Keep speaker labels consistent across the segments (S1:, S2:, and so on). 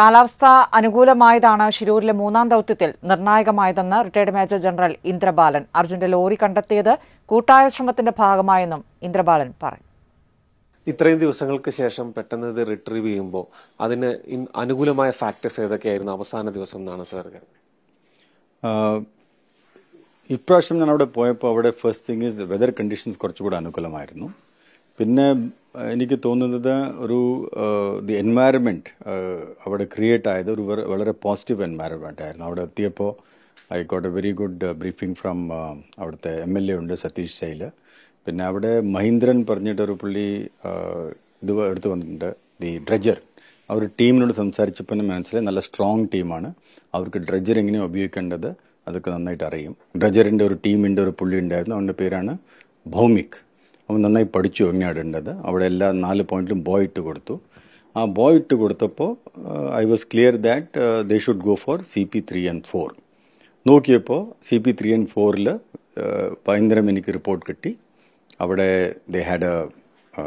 S1: കാലാവസ്ഥ അനുകൂലമായതാണ് ഷിരൂരിലെ മൂന്നാം ദൌത്യത്തിൽ നിർണായകമായതെന്ന് റിട്ടയർഡ് മേജർ ജനറൽ ഇന്ദ്രബാലൻ അർജുന്റെ ലോറി കണ്ടെത്തിയത് കൂട്ടായ ശ്രമത്തിന്റെ ഭാഗമായെന്നും ഇന്ദ്രബാലൻ പറഞ്ഞു ഇത്രയും ദിവസങ്ങൾക്ക് ശേഷം പെട്ടെന്ന് ഇത് റിട്രീവ് ചെയ്യുമ്പോൾ അതിന് അനുകൂലമായ ഫാക്ടേഴ്സ് ഏതൊക്കെയായിരുന്നു അവസാന ദിവസം എന്നാണ് സാർ
S2: ഇപ്രാവശ്യം ഞാൻ അവിടെ പോയപ്പോൾ അവിടെ first thing is weather conditions കുറച്ചുകൂടി അനുകൂലമായിരുന്നു പിന്നെ എനിക്ക് തോന്നുന്നത് ഒരു ദി എൻവയറമെൻറ്റ് അവിടെ ക്രിയേറ്റ് ആയത് ഒരു വളരെ പോസിറ്റീവ് എൻവയറമെൻ്റ് ആയിരുന്നു അവിടെ എത്തിയപ്പോൾ I got a very good briefing from അവിടുത്തെ എം എൽ എ ഉണ്ട് സതീഷ് ശൈല പിന്നെ അവിടെ മഹീന്ദ്രൻ പറഞ്ഞിട്ടൊരു പുള്ളി ഇത് എടുത്തു വന്നിട്ടുണ്ട് ദി ഡ്രജർ ആ ഒരു ടീമിനോട് സംസാരിച്ചപ്പോൾ മനസ്സിലായി നല്ല സ്ട്രോങ് ടീമാണ് അവർക്ക് ഡ്രജർ എങ്ങനെയാണ് ഉപയോഗിക്കേണ്ടത് അതൊക്കെ നന്നായിട്ട് അറിയും ഡ്രജറിൻ്റെ ഒരു ടീമിൻ്റെ ഒരു പുള്ളി ഉണ്ടായിരുന്നു അവൻ്റെ പേരാണ് ഭൗമിക് അവൻ നന്നായി പഠിച്ചു ഉണ്ടത് അവിടെ എല്ലാ നാല് പോയിന്റിലും ബോയ് ഇട്ട് കൊടുത്തു ആ ബോയ് ഇട്ട് കൊടുത്തപ്പോൾ I was clear that they should go for C P three and four നോക്കിയപ്പോൾ സി പി ത്രീ ആൻഡ് ഫോറിൽ ഭയങ്കരം എനിക്ക് റിപ്പോർട്ട് കിട്ടി അവിടെ they had a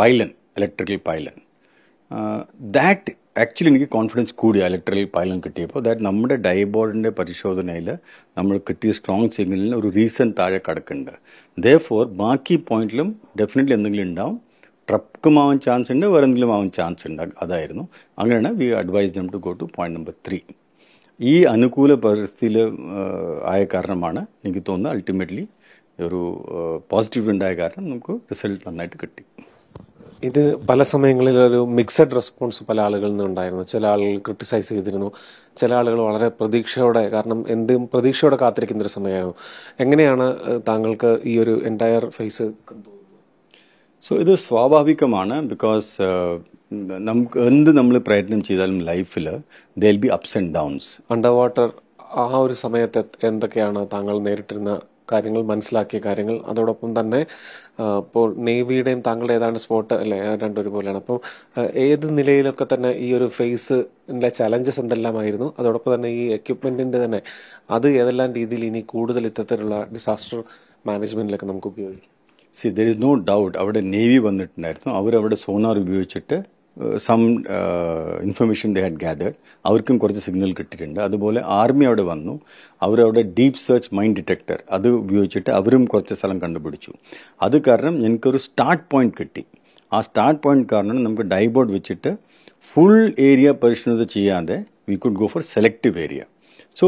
S2: pylon electrical pylon that actually എനിക്ക് കോൺഫിഡൻസ് കൂടിയ ഇലക്ട്രൽ പൈലം കിട്ടിയപ്പോൾ ദാറ്റ് നമ്മുടെ ഡൈബോർഡിൻ്റെ പരിശോധനയിൽ നമ്മൾ കിട്ടിയ സ്ട്രോങ് സിഗ്നലിന് ഒരു റീസൺ താഴെ കിടക്കുന്നുണ്ട് ദേ ഫോർ ബാക്കി പോയിന്റിലും ഡെഫിനറ്റ്ലി എന്തെങ്കിലും ഉണ്ടാവും ട്രക്കും ആവാൻ ചാൻസ് ഉണ്ട് വേറെ എന്തെങ്കിലും ആവാൻ ചാൻസ് ഉണ്ട് അതായിരുന്നു അങ്ങനെയാണ് we advise them to go to point number three ഈ അനുകൂല പരിസ്ഥിതിയിൽ ആയ കാരണമാണ് എനിക്ക് തോന്നുന്നത് അൾട്ടിമേറ്റ്ലി ഒരു പോസിറ്റീവ് ഉണ്ടായ കാരണം നമുക്ക് റിസൾട്ട് നന്നായിട്ട് കിട്ടി
S1: ഇത് പല സമയങ്ങളിൽ ഒരു മിക്സഡ് റെസ്പോൺസ് പല ആളുകളിൽ ഉണ്ടായിരുന്നു ചില ആളുകൾ ക്രിട്ടിസൈസ് ചെയ്തിരുന്നു ചില ആളുകൾ വളരെ പ്രതീക്ഷയോടെ കാരണം എന്തും പ്രതീക്ഷയോടെ കാത്തിരിക്കുന്ന ഒരു സമയമായിരുന്നു എങ്ങനെയാണ് താങ്കൾക്ക് ഈ ഒരു എൻറ്റയർ ഫേസ്
S2: സോ ഇത് സ്വാഭാവികമാണ് ബിക്കോസ് നമുക്ക് എന്ത് നമ്മൾ പ്രയത്നം ചെയ്താലും ലൈഫിൽ the be ups and downs
S1: under water ആ ഒരു സമയത്ത് എന്തൊക്കെയാണ് താങ്കൾ നേരിട്ടിരുന്ന കാര്യങ്ങൾ മനസ്സിലാക്കിയ കാര്യങ്ങൾ അതോടൊപ്പം തന്നെ ഇപ്പോൾ നേവിയുടെയും താങ്കളുടെ ഏതാണ്ട് സ്പോട്ട് അല്ലേ രണ്ടൊരുപോലെയാണ് അപ്പോൾ ഏത് നിലയിലൊക്കെ തന്നെ ഈ ഒരു ഫേസിൻ്റെ ചലഞ്ചസ് എന്തെല്ലാമായിരുന്നു അതോടൊപ്പം തന്നെ ഈ എക്യുപ്മെൻറ്റിൻ്റെ തന്നെ അത് ഏതെല്ലാം രീതിയിൽ ഇനി കൂടുതൽ ഇത്തരത്തിലുള്ള ഡിസാസ്റ്റർ മാനേജ്മെന്റിലൊക്കെ നമുക്ക് ഉപയോഗിക്കാം
S2: see there is no doubt അവിടെ നേവി വന്നിട്ടുണ്ടായിരുന്നു അവരവിടെ സോണാർ ഉപയോഗിച്ചിട്ട് some information they had gathered അവർക്കും കുറച്ച് സിഗ്നൽ കിട്ടിയിട്ടുണ്ട് അതുപോലെ ആർമി അവിടെ വന്നു അവരവിടെ ഡീപ്പ് സെർച്ച് മൈൻഡ് ഡിറ്റക്ടർ അത് ഉപയോഗിച്ചിട്ട് അവരും കുറച്ച് സ്ഥലം കണ്ടുപിടിച്ചു അത് കാരണം എനിക്കൊരു സ്റ്റാർട്ട് പോയിന്റ് കിട്ടി ആ സ്റ്റാർട്ട് പോയിന്റ് കാരണം നമുക്ക് ഡൈബോർഡ് വെച്ചിട്ട് ഫുൾ ഏരിയ പരിശോധന ചെയ്യാതെ we could go for selective area so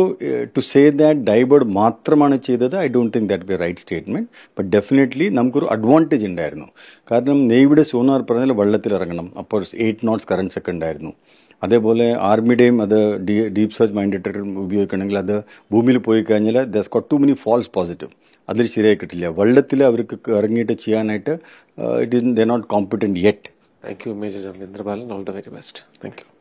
S2: to say that ഡൈബേർഡ് മാത്രമാണ് ചെയ്തത് I don't think that be right statement but definitely നമുക്കൊരു അഡ്വാൻറ്റേജ് ഉണ്ടായിരുന്നു കാരണം നേവിയുടെ സോനാർ പറഞ്ഞാൽ വെള്ളത്തിലിറങ്ങണം അപ്പോൾ എയ്റ്റ് നോട്ട്സ് കറൻസ് ഒക്കെ ഉണ്ടായിരുന്നു അതേപോലെ ആർമിയുടെയും അത് ഡീ ഡീപ് സെർച്ച് മൈൻഡ് ഡിറ്റക്ടർ ഉപയോഗിക്കണമെങ്കിൽ അത് ഭൂമിയിൽ പോയി കഴിഞ്ഞാൽ does got too many false positive അതിൽ ശരിയായി കിട്ടില്ല വെള്ളത്തിൽ അവർക്ക് ഇറങ്ങിയിട്ട് ചെയ്യാനായിട്ട് it is the not competent yet
S1: thank you major Indrabalan all the very best thank U